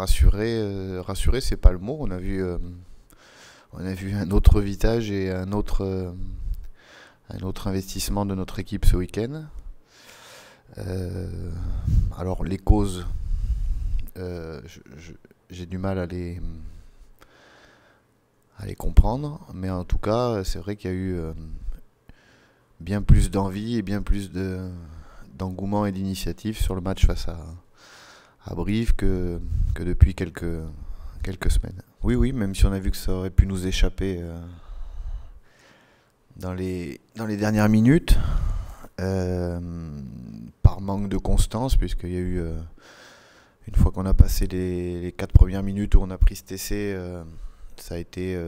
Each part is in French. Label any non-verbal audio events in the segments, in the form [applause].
rassurer, euh, rassurer, c'est pas le mot. On a vu, euh, on a vu un autre vitage et un autre, euh, un autre investissement de notre équipe ce week-end. alors les causes, j'ai du mal à les, les comprendre, mais en tout cas, c'est vrai qu'il y a eu bien plus d'envie et bien plus d'engouement et d'initiative sur le match face à, à Brive que, que depuis quelques, quelques semaines. Oui, oui, même si on a vu que ça aurait pu nous échapper euh, dans, les, dans les dernières minutes, euh, par manque de constance, puisqu'il y a eu, euh, une fois qu'on a passé les, les, quatre premières minutes où on a pris ce TC, ça a été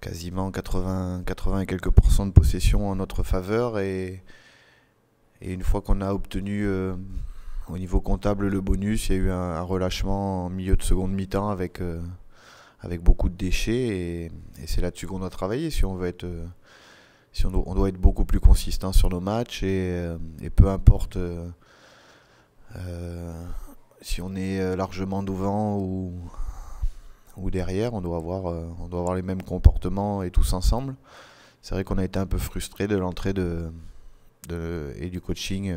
quasiment 80, 80 et quelques pourcents de possession en notre faveur, et, et une fois qu'on a obtenu au niveau comptable, le bonus, il y a eu un, relâchement en milieu de seconde mi-temps avec, euh, avec beaucoup de déchets. Et, c'est là-dessus qu'on doit travailler si on veut être. Euh, si on, doit être beaucoup plus consistant sur nos matchs et, euh, peu importe si on est largement devant ou, ou derrière, on doit, avoir, on doit avoir les mêmes comportements et tous ensemble. C'est vrai qu'on a été un peu frustré de l'entrée et du coaching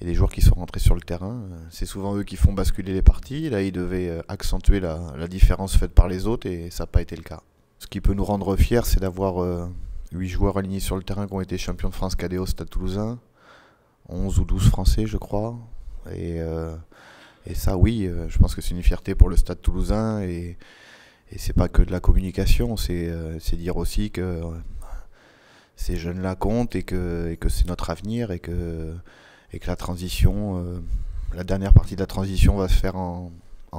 et des joueurs qui sont rentrés sur le terrain. Euh, c'est souvent eux qui font basculer les parties. Là, ils devaient euh, accentuer la, différence faite par les autres et ça n'a pas été le cas. Ce qui peut nous rendre fiers, c'est d'avoir euh, huit 8 joueurs alignés sur le terrain qui ont été champions de France cadet au Stade Toulousain, 11 ou 12 Français, je crois. Et, ça, oui, je pense que c'est une fierté pour le Stade Toulousain et, et c'est pas que de la communication, c'est dire aussi que ces jeunes-là comptent et que, et que c'est notre avenir et que et que la transition, euh, la dernière partie de la transition va se faire en,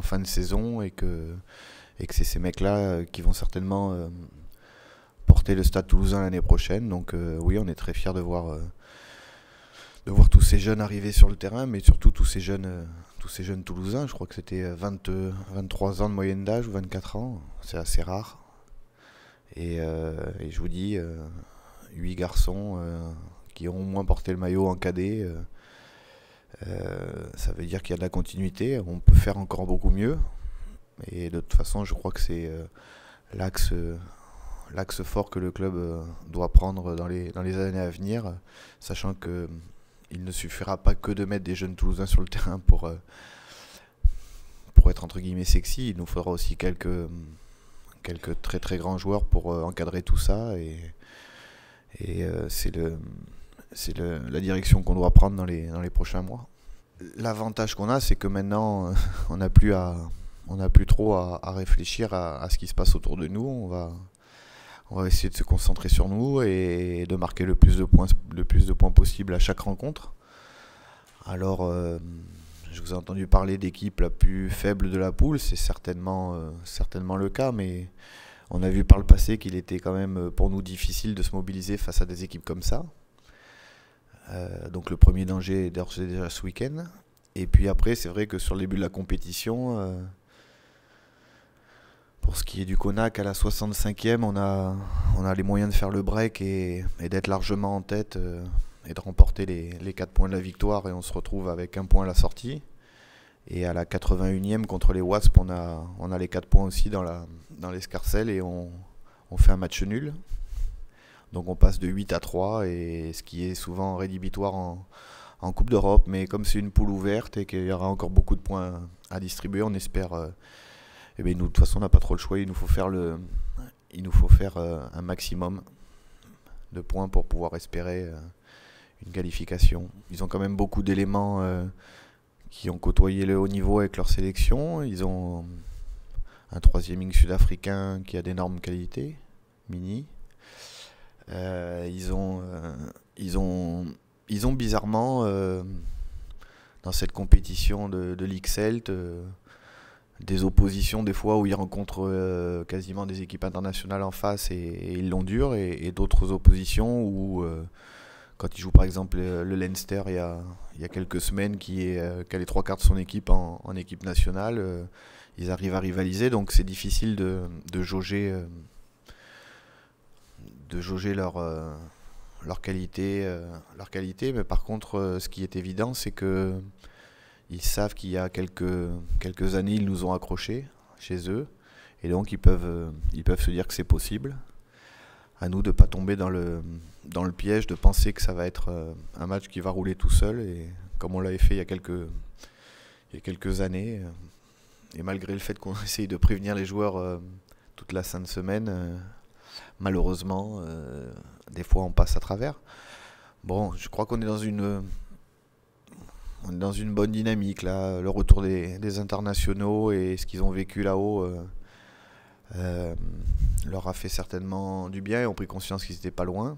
fin de saison et que, c'est ces mecs-là euh, qui vont certainement euh, porter le Stade Toulousain l'année prochaine. Donc oui, on est très fiers de voir, de voir tous ces jeunes arriver sur le terrain, mais surtout tous ces jeunes, tous ces jeunes Toulousains. Je crois que c'était 23 ans de moyenne d'âge ou 24 ans, c'est assez rare. Et, et, je vous dis, 8 garçons ont moins porté le maillot en cadet. Euh, euh, ça veut dire qu'il y a de la continuité, on peut faire encore beaucoup mieux. Et de toute façon, je crois que c'est euh, l'axe, fort que le club doit prendre dans les, dans les années à venir, sachant que il ne suffira pas que de mettre des jeunes Toulousains sur le terrain pour, être entre guillemets sexy. Il nous faudra aussi quelques, très très grands joueurs pour encadrer tout ça. et c'est le c'est la direction qu'on doit prendre dans les, prochains mois. L'avantage qu'on a, c'est que maintenant, euh, [laughs] on n'a plus, plus trop à, réfléchir à, ce qui se passe autour de nous. On va, essayer de se concentrer sur nous et de marquer le plus de points, possible à chaque rencontre. Alors, euh, je vous ai entendu parler d'équipe la plus faible de la poule, c'est certainement, euh, certainement le cas, mais on a vu par le passé qu'il était quand même pour nous difficile de se mobiliser face à des équipes comme ça. Euh, donc le premier danger est déjà ce week-end. Et puis après, c'est vrai que sur le début de la compétition, euh, pour ce qui est du Konak, à la 65e, on a, on a les moyens de faire le break et, d'être largement en tête euh, et de remporter les, 4 points de la victoire. Et on se retrouve avec un point à la sortie. Et à la 81e contre les Wasps, on a, on a les 4 points aussi dans l'escarcelle et on fait un match nul. Donc on passe de 8 à 3, et ce qui est souvent rédhibitoire en, Coupe d'Europe. Mais comme c'est une poule ouverte et qu'il y aura encore beaucoup de points à distribuer, on espère. Euh, eh bien, nous, de toute façon, on n'a pas trop le choix. Il nous faut faire, le, il nous faut faire euh, un maximum de points pour pouvoir espérer euh, une qualification. Ils ont quand même beaucoup d'éléments qui ont côtoyé le haut niveau avec leur sélection. Ils ont un troisième ligne sud-africain qui a d'énormes qualités, Mini. Euh, ils ont, euh, ils ont, ils ont bizarrement euh, dans cette compétition de, de Ligue des oppositions des fois où ils rencontrent quasiment des équipes internationales en face et, ils l'ont dur et, d'autres oppositions où quand ils jouent par exemple le Leinster il y a, il y a quelques semaines qui, est, a les trois quarts de son équipe en, équipe nationale ils arrivent à rivaliser donc c'est difficile de, de jauger de jauger leur, euh, leur, qualité, euh, leur qualité. Mais par contre, euh, ce qui est évident, c'est que ils savent qu'il y a quelques, quelques années, ils nous ont accrochés chez eux. Et donc, ils peuvent, ils peuvent se dire que c'est possible. À nous de ne pas tomber dans le, dans le piège de penser que ça va être un match qui va rouler tout seul. Et comme on l'avait fait il y a quelques, il y a quelques années, et malgré le fait qu'on [laughs] essaye de prévenir les joueurs toute la sainte semaine, malheureusement, euh, des fois on passe à travers. Bon, je crois qu'on est dans une, dans une bonne dynamique là. Le retour des, internationaux et ce qu'ils ont vécu là-haut euh, euh, leur a fait certainement du bien et ont pris conscience qu'ils n'étaient pas loin.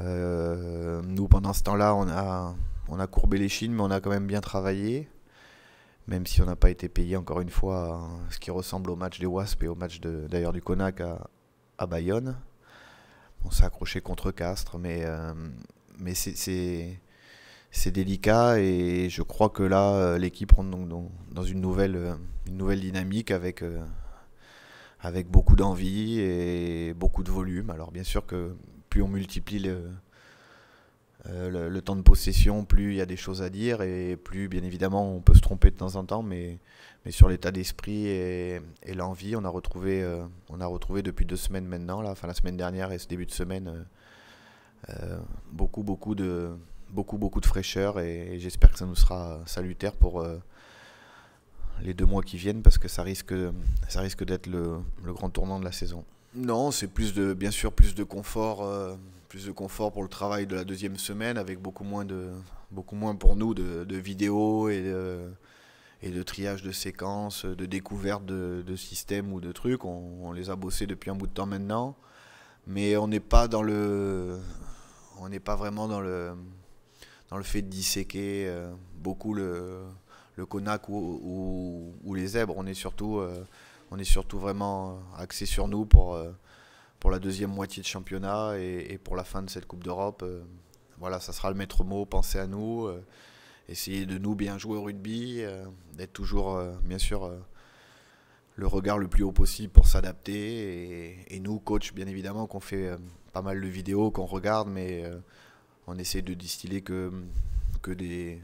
nous, pendant ce temps-là, on a, on a courbé les chines, mais on a quand même bien travaillé même si on n'a pas été payé encore une fois ce qui ressemble au match des Wasp et au match d'ailleurs du Konak à, Bayonne. On s'est accroché contre Castres, mais, euh, mais c'est délicat et je crois que là, euh, l'équipe rentre dans, une, nouvelle, euh, une nouvelle dynamique avec, avec beaucoup d'envie et beaucoup de volume. Alors bien sûr que plus on multiplie le, euh, le, temps de possession, plus il y a des choses à dire et plus, bien évidemment, on peut se tromper de temps en temps, mais, sur l'état d'esprit et, l'envie, on, a retrouvé, euh, on a retrouvé depuis deux semaines maintenant, enfin, la semaine dernière et ce début de semaine, euh, beaucoup, beaucoup de, beaucoup, beaucoup de fraîcheur et, j'espère que ça nous sera salutaire pour les deux mois qui viennent parce que ça risque, ça risque d'être le, le, grand tournant de la saison. Non, c'est plus de, bien sûr, plus de confort plus de confort pour le travail de la deuxième semaine, avec beaucoup moins, de, beaucoup moins pour nous de, vidéos et de, et de triage de séquences, de découverte de, systèmes ou de trucs. On, les a bossés depuis un bout de temps maintenant, mais on n'est pas dans le, on n'est pas vraiment dans le, dans le fait de disséquer euh, beaucoup le, le Konak ou, ou, les zèbres. On est surtout, euh, on est surtout vraiment axé sur nous pour euh, pour la deuxième moitié de championnat et, pour la fin de cette Coupe d'Europe. Euh, voilà, ça sera le maître mot, pensez à nous, euh, essayez de nous bien jouer au rugby, euh, d'être toujours, bien sûr, le regard le plus haut possible pour s'adapter. Et, nous, coach, bien évidemment, qu'on fait pas mal de vidéos, qu'on regarde, mais on essaie de distiller que, que des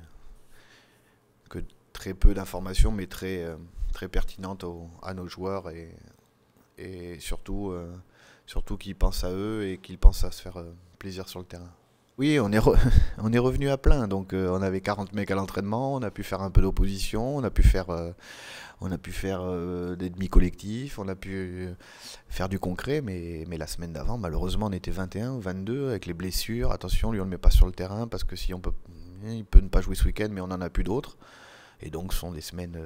que très peu d'informations, mais très, très pertinentes à nos joueurs et, et surtout Surtout qu'ils pensent à eux et qu'ils pensent à se faire euh, plaisir sur le terrain. Oui, on est, [laughs] on est revenu à plein. Donc, euh, on avait 40 mecs à l'entraînement, on a pu faire un peu d'opposition, on a pu faire, euh, on a pu des demi-collectifs, on a pu faire du concret. Mais, mais la semaine d'avant, malheureusement, on était 21 ou 22 avec les blessures. Attention, lui, on ne le met pas sur le terrain parce que si on peut, il peut ne pas jouer ce week-end, mais on en a plus d'autres. Et donc, ce sont des semaines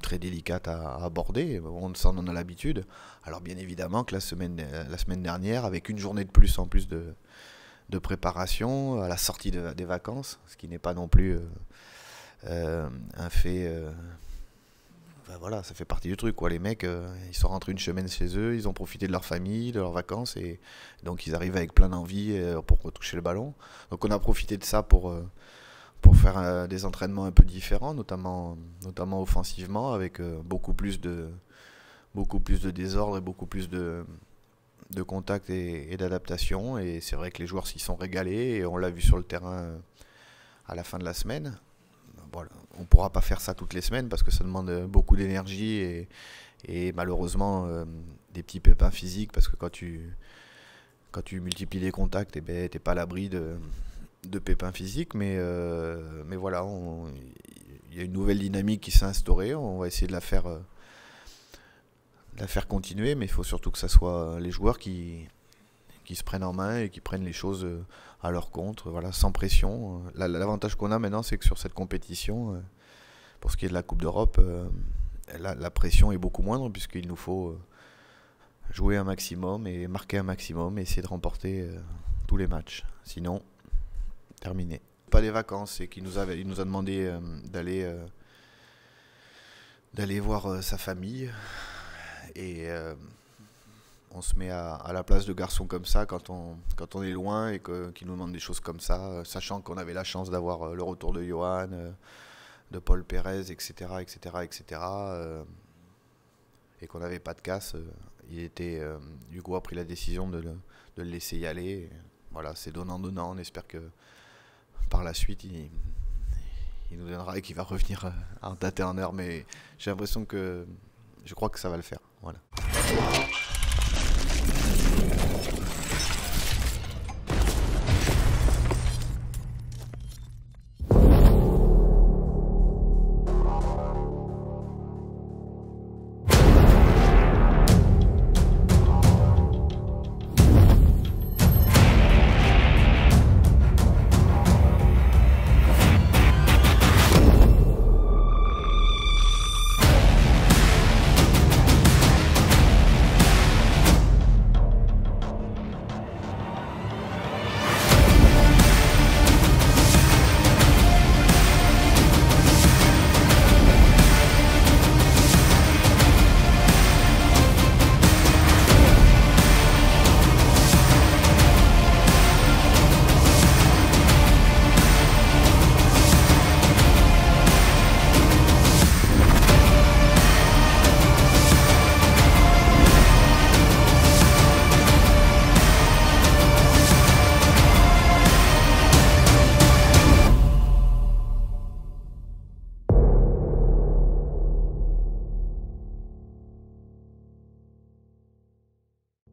très délicate à, aborder. On s'en en a l'habitude. Alors bien évidemment que la semaine, la semaine dernière, avec une journée de plus en plus de, de préparation à la sortie des vacances, ce qui n'est pas non plus euh, euh, un fait. Euh, voilà, ça fait partie du truc. Quoi. Les mecs, ils sont rentrés une semaine chez eux, ils ont profité de leur famille, de leurs vacances, et donc ils arrivent avec plein d'envie pour retoucher le ballon. Donc on a profité de ça pour pour faire euh, des entraînements un peu différents, notamment, notamment offensivement, avec euh, beaucoup, plus de, beaucoup plus de désordre et beaucoup plus de, de contact et, d'adaptation. Et c'est vrai que les joueurs s'y sont régalés et on l'a vu sur le terrain euh, à la fin de la semaine. Voilà. On ne pourra pas faire ça toutes les semaines parce que ça demande beaucoup d'énergie et, et, malheureusement des petits pépins physiques parce que quand tu, quand tu multiplies les contacts, eh ben, tu n'es pas à l'abri de de pépins physiques, mais, euh, mais voilà, il y a une nouvelle dynamique qui s'est instaurée. On va essayer de la faire, euh, la faire continuer, mais il faut surtout que ce soit euh, les joueurs qui, se prennent en main et qui prennent les choses à leur compte, voilà, sans pression. L'avantage qu'on a maintenant, c'est que sur cette compétition, pour ce qui est de la Coupe d'Europe, la, la, pression est beaucoup moindre puisqu'il nous faut jouer un maximum et marquer un maximum et essayer de remporter tous les matchs. Sinon, terminé. Pas les vacances et qu'il nous nous a demandé euh, d'aller euh, d'aller voir euh, sa famille et on se met à, la place de garçons comme ça quand on quand on est loin et que nous demande des choses comme ça, sachant qu'on avait la chance d'avoir le retour de Johan, de Paul Pérez, etc., etc., etc. et qu'on n'avait pas de casse, il était Hugo a pris la décision de le, laisser y aller. voilà, c'est donnant donnant. On espère que par la suite, il, nous donnera et qu'il va revenir euh, à un date et heure. Mais j'ai l'impression que je crois que ça va le faire. Voilà.